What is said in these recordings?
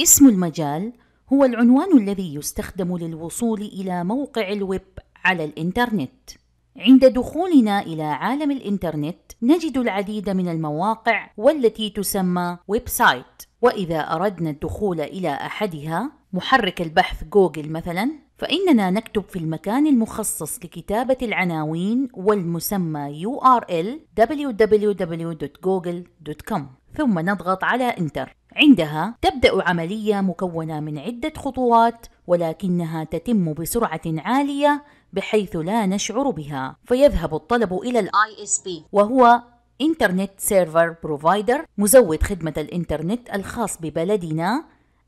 اسم المجال هو العنوان الذي يستخدم للوصول إلى موقع الويب على الإنترنت. عند دخولنا إلى عالم الإنترنت نجد العديد من المواقع والتي تسمى ويب سايت، وإذا أردنا الدخول إلى أحدها محرك البحث جوجل مثلاً، فإننا نكتب في المكان المخصص لكتابة العناوين والمسمى URL www.google.com ثم نضغط على انتر عندها تبدأ عملية مكونة من عدة خطوات ولكنها تتم بسرعة عالية بحيث لا نشعر بها فيذهب الطلب إلى الـ ISP وهو Internet Server Provider مزود خدمة الإنترنت الخاص ببلدنا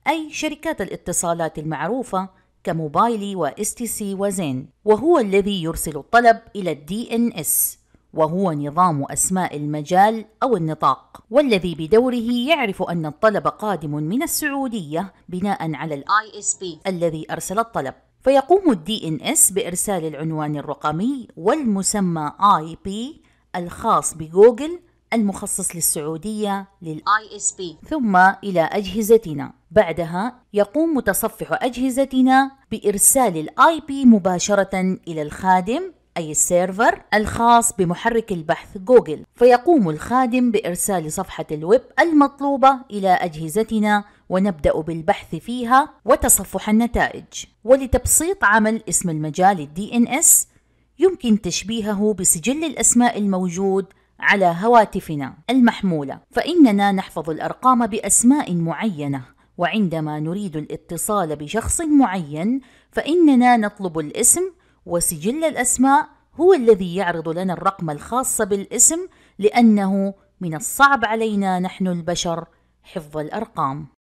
أي شركات الاتصالات المعروفة كموبايلي واس تي سي وزين وهو الذي يرسل الطلب إلى الـ ان اس وهو نظام أسماء المجال أو النطاق والذي بدوره يعرف أن الطلب قادم من السعودية بناء على الـ ISP الذي أرسل الطلب فيقوم الـ DNS بإرسال العنوان الرقمي والمسمى IP الخاص بجوجل المخصص للسعودية للـ ISP ثم إلى أجهزتنا بعدها يقوم متصفح أجهزتنا بإرسال الـ IP مباشرة إلى الخادم أي السيرفر الخاص بمحرك البحث جوجل فيقوم الخادم بإرسال صفحة الويب المطلوبة إلى أجهزتنا ونبدأ بالبحث فيها وتصفح النتائج ولتبسيط عمل اسم المجال الدي ان اس يمكن تشبيهه بسجل الأسماء الموجود على هواتفنا المحمولة فإننا نحفظ الأرقام بأسماء معينة وعندما نريد الاتصال بشخص معين فإننا نطلب الاسم وسجل الأسماء هو الذي يعرض لنا الرقم الخاص بالاسم لأنه من الصعب علينا نحن البشر حفظ الأرقام